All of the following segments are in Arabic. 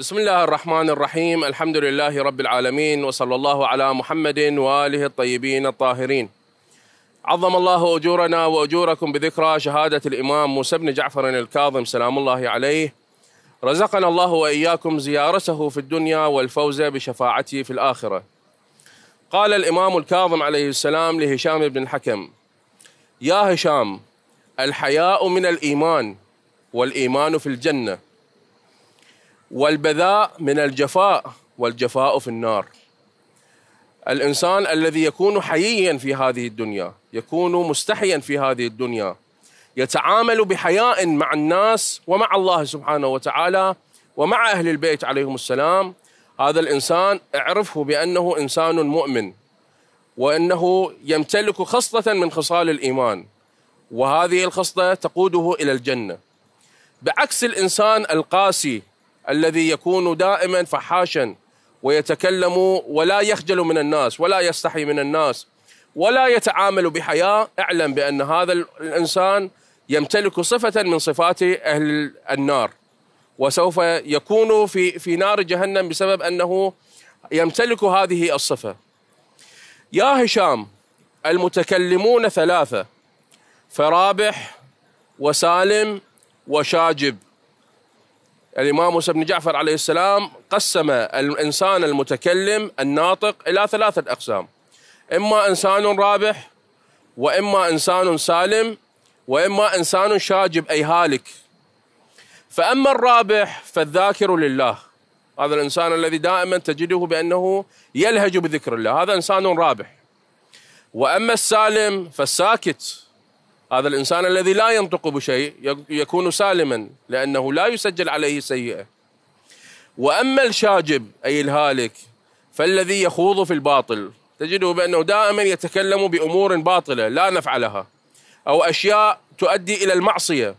بسم الله الرحمن الرحيم الحمد لله رب العالمين وصلى الله على محمد واله الطيبين الطاهرين عظم الله اجورنا واجوركم بذكرى شهاده الامام موسى بن جعفر الكاظم سلام الله عليه رزقنا الله واياكم زيارته في الدنيا والفوز بشفاعته في الاخره قال الامام الكاظم عليه السلام لهشام بن الحكم يا هشام الحياء من الايمان والايمان في الجنه والبذاء من الجفاء والجفاء في النار الانسان الذي يكون حييا في هذه الدنيا يكون مستحيا في هذه الدنيا يتعامل بحياء مع الناس ومع الله سبحانه وتعالى ومع اهل البيت عليهم السلام هذا الانسان اعرفه بانه انسان مؤمن وانه يمتلك خصله من خصال الايمان وهذه الخصله تقوده الى الجنه بعكس الانسان القاسي الذي يكون دائما فحاشا ويتكلم ولا يخجل من الناس ولا يستحي من الناس ولا يتعامل بحياء اعلم بان هذا الانسان يمتلك صفه من صفات اهل النار وسوف يكون في في نار جهنم بسبب انه يمتلك هذه الصفه. يا هشام المتكلمون ثلاثه فرابح وسالم وشاجب الإمام موسى بن جعفر عليه السلام قسم الإنسان المتكلم الناطق إلى ثلاثة أقسام إما إنسان رابح وإما إنسان سالم وإما إنسان شاجب أي هالك فأما الرابح فالذاكر لله هذا الإنسان الذي دائما تجده بأنه يلهج بذكر الله هذا إنسان رابح وأما السالم فالساكت هذا الإنسان الذي لا ينطق بشيء يكون سالما لأنه لا يسجل عليه سيئة وأما الشاجب أي الهالك فالذي يخوض في الباطل تجده بأنه دائما يتكلم بأمور باطلة لا نفعلها أو أشياء تؤدي إلى المعصية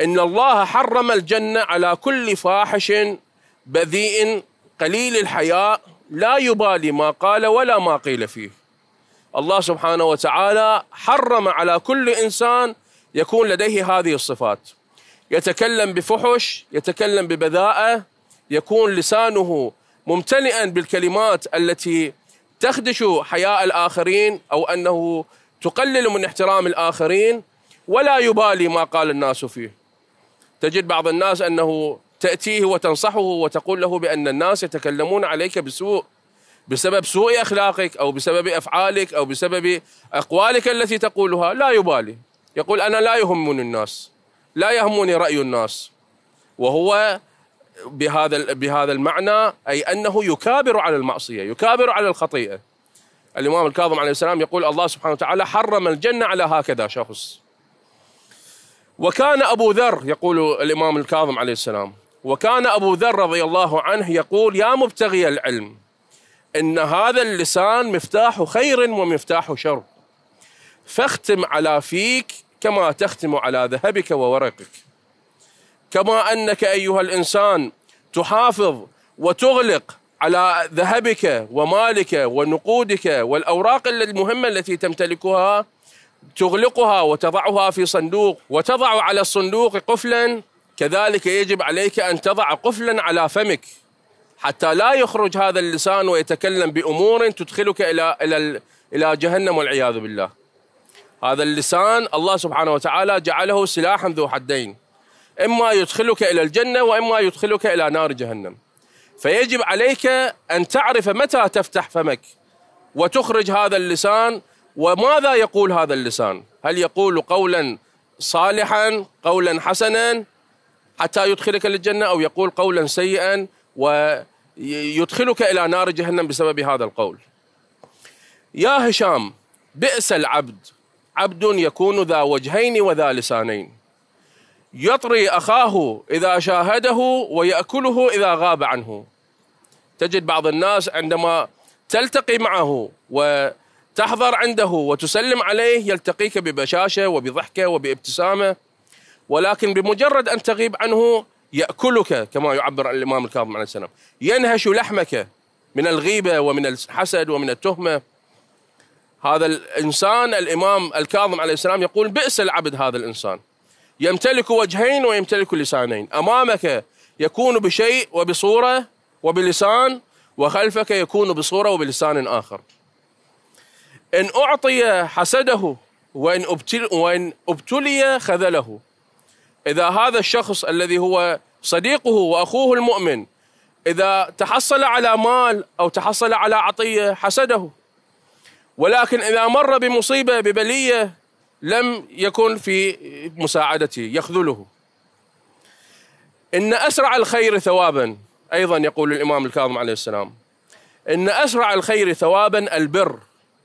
إن الله حرم الجنة على كل فاحش بذيء قليل الحياء لا يبالي ما قال ولا ما قيل فيه الله سبحانه وتعالى حرم على كل إنسان يكون لديه هذه الصفات يتكلم بفحش يتكلم ببذاءة يكون لسانه ممتلئا بالكلمات التي تخدش حياء الآخرين أو أنه تقلل من احترام الآخرين ولا يبالي ما قال الناس فيه تجد بعض الناس أنه تأتيه وتنصحه وتقول له بأن الناس يتكلمون عليك بسوء بسبب سوء اخلاقك او بسبب افعالك او بسبب اقوالك التي تقولها لا يبالي يقول انا لا يهمني الناس لا يهمني راي الناس وهو بهذا بهذا المعنى اي انه يكابر على المعصيه يكابر على الخطيئه الامام الكاظم عليه السلام يقول الله سبحانه وتعالى حرم الجنه على هكذا شخص وكان ابو ذر يقول الامام الكاظم عليه السلام وكان ابو ذر رضي الله عنه يقول يا مبتغي العلم ان هذا اللسان مفتاح خير ومفتاح شر فاختم على فيك كما تختم على ذهبك وورقك كما انك ايها الانسان تحافظ وتغلق على ذهبك ومالك ونقودك والاوراق المهمه التي تمتلكها تغلقها وتضعها في صندوق وتضع على الصندوق قفلا كذلك يجب عليك ان تضع قفلا على فمك حتى لا يخرج هذا اللسان ويتكلم بأمور تدخلك إلى إلى إلى جهنم والعياذ بالله هذا اللسان الله سبحانه وتعالى جعله سلاحا ذو حدين إما يدخلك إلى الجنة وإما يدخلك إلى نار جهنم فيجب عليك أن تعرف متى تفتح فمك وتخرج هذا اللسان وماذا يقول هذا اللسان هل يقول قولا صالحا قولا حسنا حتى يدخلك للجنة أو يقول قولا سيئا و يدخلك إلى نار جهنم بسبب هذا القول يا هشام بئس العبد عبد يكون ذا وجهين وذا لسانين يطري أخاه إذا شاهده ويأكله إذا غاب عنه تجد بعض الناس عندما تلتقي معه وتحضر عنده وتسلم عليه يلتقيك ببشاشة وبضحكة وبابتسامة ولكن بمجرد أن تغيب عنه يأكلك كما يعبر الإمام الكاظم عليه السلام ينهش لحمك من الغيبة ومن الحسد ومن التهمة هذا الإنسان الإمام الكاظم عليه السلام يقول بئس العبد هذا الإنسان يمتلك وجهين ويمتلك لسانين أمامك يكون بشيء وبصورة وبلسان وخلفك يكون بصورة وبلسان آخر إن أعطي حسده وإن أبتلي, وإن أبتلي خذله إذا هذا الشخص الذي هو صديقه وأخوه المؤمن إذا تحصل على مال أو تحصل على عطية حسده ولكن إذا مر بمصيبة ببلية لم يكن في مساعدته يخذله إن أسرع الخير ثوابا أيضا يقول الإمام الكاظم عليه السلام إن أسرع الخير ثوابا البر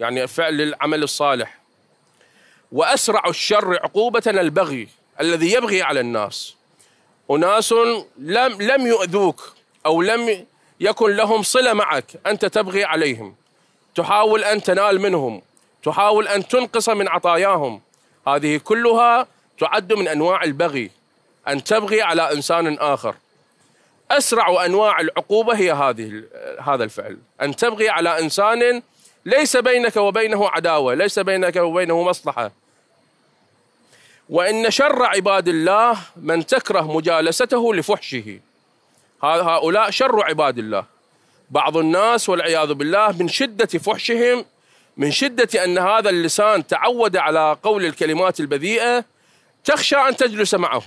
يعني فعل العمل الصالح وأسرع الشر عقوبة البغي الذي يبغي على الناس أناس لم لم يؤذوك أو لم يكن لهم صلة معك أنت تبغي عليهم تحاول أن تنال منهم تحاول أن تنقص من عطاياهم هذه كلها تعد من أنواع البغي أن تبغي على إنسان آخر أسرع أنواع العقوبة هي هذه هذا الفعل أن تبغي على إنسان ليس بينك وبينه عداوة ليس بينك وبينه مصلحة وإن شر عباد الله من تكره مجالسته لفحشه هؤلاء شر عباد الله بعض الناس والعياذ بالله من شدة فحشهم من شدة أن هذا اللسان تعود على قول الكلمات البذيئة تخشى أن تجلس معه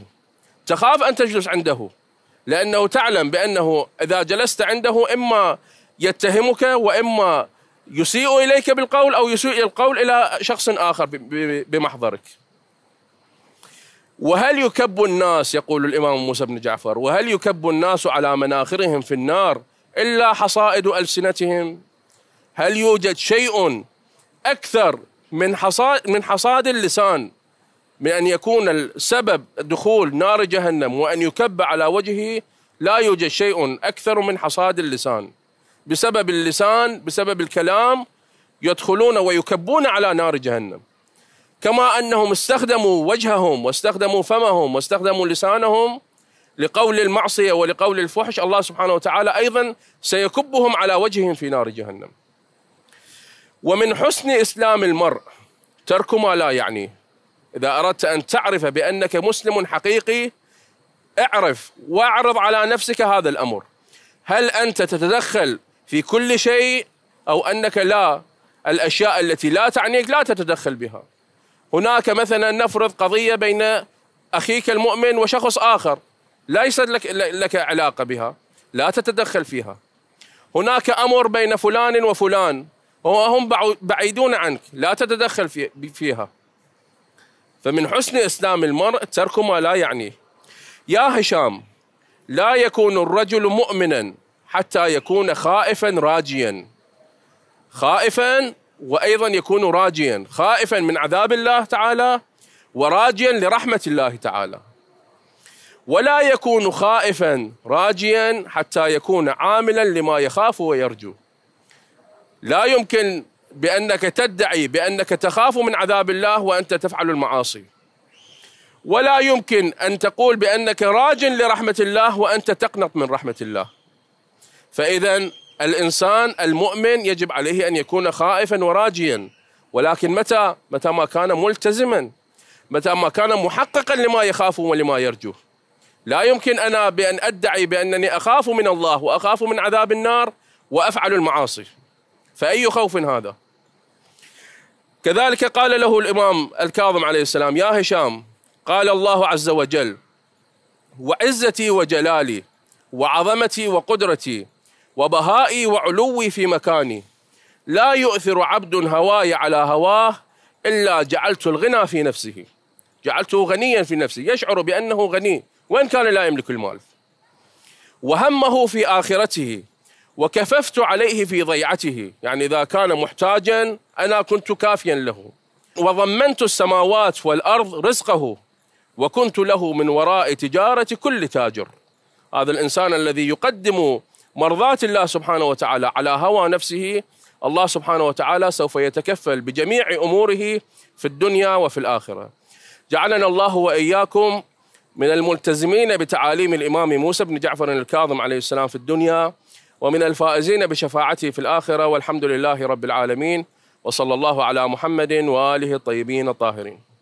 تخاف أن تجلس عنده لأنه تعلم بأنه إذا جلست عنده إما يتهمك وإما يسيء إليك بالقول أو يسيء القول إلى شخص آخر بمحضرك وهل يكب الناس يقول الإمام موسى بن جعفر وهل يكب الناس على مناخرهم في النار إلا حصائد ألسنتهم هل يوجد شيء أكثر من حصاد من حصاد اللسان من أن يكون السبب دخول نار جهنم وأن يكب على وجهه لا يوجد شيء أكثر من حصاد اللسان بسبب اللسان بسبب الكلام يدخلون ويكبون على نار جهنم كما انهم استخدموا وجههم واستخدموا فمهم واستخدموا لسانهم لقول المعصيه ولقول الفحش الله سبحانه وتعالى ايضا سيكبهم على وجههم في نار جهنم. ومن حسن اسلام المرء ترك ما لا يعنيه. اذا اردت ان تعرف بانك مسلم حقيقي اعرف واعرض على نفسك هذا الامر. هل انت تتدخل في كل شيء او انك لا الاشياء التي لا تعنيك لا تتدخل بها. هناك مثلا نفرض قضية بين أخيك المؤمن وشخص آخر ليس لك, لك علاقة بها لا تتدخل فيها هناك أمر بين فلان وفلان وهم بعيدون عنك لا تتدخل فيها فمن حسن إسلام المرء ترك ما لا يعنيه يا هشام لا يكون الرجل مؤمنا حتى يكون خائفا راجيا خائفا وأيضا يكون راجيا خائفا من عذاب الله تعالى وراجيا لرحمة الله تعالى ولا يكون خائفا راجيا حتى يكون عاملا لما يخاف ويرجو لا يمكن بأنك تدعي بأنك تخاف من عذاب الله وأنت تفعل المعاصي ولا يمكن أن تقول بأنك راج لرحمة الله وأنت تقنط من رحمة الله فإذا الإنسان المؤمن يجب عليه أن يكون خائفا وراجيا ولكن متى متى ما كان ملتزما متى ما كان محققا لما يخاف ولما يرجو لا يمكن أنا بأن أدعي بأنني أخاف من الله وأخاف من عذاب النار وأفعل المعاصي فأي خوف هذا كذلك قال له الإمام الكاظم عليه السلام يا هشام قال الله عز وجل وعزتي وجلالي وعظمتي وقدرتي وبهائي وعلوي في مكاني لا يؤثر عبد هواي على هواه إلا جعلت الغنى في نفسه جعلته غنيا في نفسه يشعر بأنه غني وإن كان لا يملك المال وهمه في آخرته وكففت عليه في ضيعته يعني إذا كان محتاجا أنا كنت كافيا له وضمنت السماوات والأرض رزقه وكنت له من وراء تجارة كل تاجر هذا الإنسان الذي يقدم مرضاة الله سبحانه وتعالى على هوى نفسه الله سبحانه وتعالى سوف يتكفل بجميع اموره في الدنيا وفي الاخره. جعلنا الله واياكم من الملتزمين بتعاليم الامام موسى بن جعفر الكاظم عليه السلام في الدنيا ومن الفائزين بشفاعته في الاخره والحمد لله رب العالمين وصلى الله على محمد واله الطيبين الطاهرين.